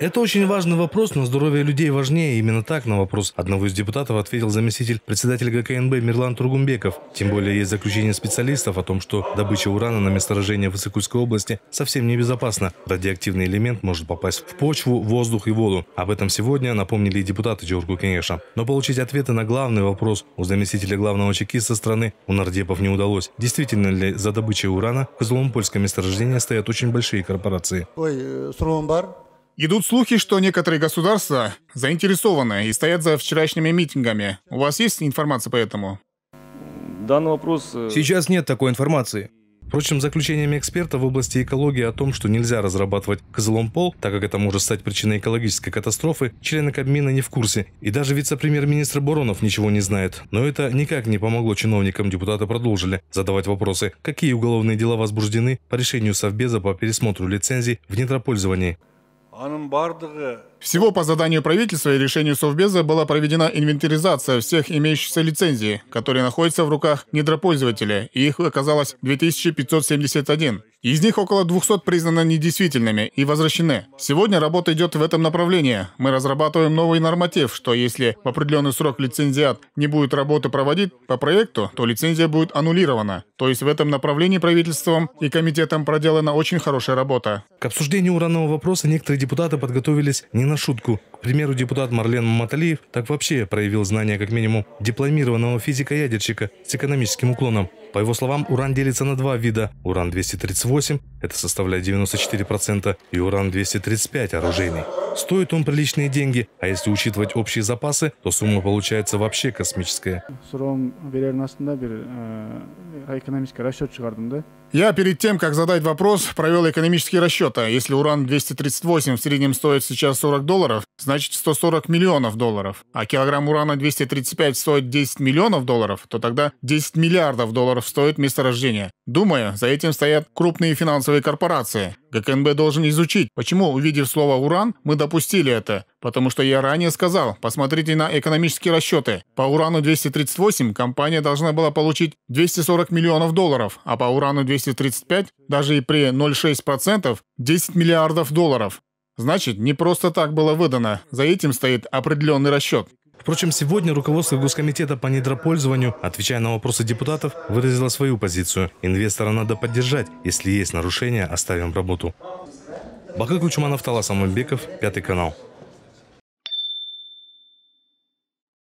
Это очень важный вопрос, но здоровье людей важнее. Именно так на вопрос одного из депутатов ответил заместитель председателя ГКНБ Мирлан Тургумбеков. Тем более есть заключение специалистов о том, что добыча урана на месторождении в Иссыкульской области совсем небезопасна. Радиоактивный элемент может попасть в почву, воздух и воду. Об этом сегодня напомнили и депутаты Джоргу Кенеша. Но получить ответы на главный вопрос у заместителя главного чекиста страны у нардепов не удалось. Действительно ли за добычей урана в Козломпольском месторождении стоят очень большие корпорации? Ой, э, Сурумбар, Идут слухи, что некоторые государства заинтересованы и стоят за вчерашними митингами. У вас есть информация по этому? Данный вопрос... Э, Сейчас нет такой информации. Впрочем, заключениями эксперта в области экологии о том, что нельзя разрабатывать козлом пол, так как это может стать причиной экологической катастрофы, члены Кабмина не в курсе. И даже вице-премьер-министр Боронов ничего не знает. Но это никак не помогло чиновникам. Депутаты продолжили задавать вопросы, какие уголовные дела возбуждены по решению Совбеза по пересмотру лицензий в недропользовании. Всего по заданию правительства и решению Совбеза была проведена инвентаризация всех имеющихся лицензий, которые находятся в руках недропользователя, и их оказалось 2571. Из них около 200 признаны недействительными и возвращены. Сегодня работа идет в этом направлении. Мы разрабатываем новый норматив, что если в определенный срок лицензиат не будет работы проводить по проекту, то лицензия будет аннулирована. То есть в этом направлении правительством и комитетом проделана очень хорошая работа. К обсуждению уранного вопроса некоторые депутаты подготовились не на шутку примеру, депутат Марлен Маталиев так вообще проявил знания как минимум дипломированного физика-ядерщика с экономическим уклоном. По его словам, уран делится на два вида. Уран-238, это составляет 94%, и уран-235 оружейный. Стоит он приличные деньги, а если учитывать общие запасы, то сумма получается вообще космическая экономический расчет да? Я перед тем, как задать вопрос, провел экономические расчеты. А если уран-238 в среднем стоит сейчас 40 долларов, значит 140 миллионов долларов. А килограмм урана-235 стоит 10 миллионов долларов, то тогда 10 миллиардов долларов стоит месторождение. Думаю, за этим стоят крупные финансовые корпорации. ГКНБ должен изучить, почему, увидев слово «уран», мы допустили это. Потому что я ранее сказал, посмотрите на экономические расчеты. По урану-238 компания должна была получить 240 миллионов долларов, а по урану-235, даже и при 0,6%, 10 миллиардов долларов. Значит, не просто так было выдано. За этим стоит определенный расчет. Впрочем, сегодня руководство Госкомитета по недропользованию, отвечая на вопросы депутатов, выразило свою позицию. Инвестора надо поддержать. Если есть нарушения, оставим работу. Бакык Лучманов, Талас Амамбеков, Пятый канал.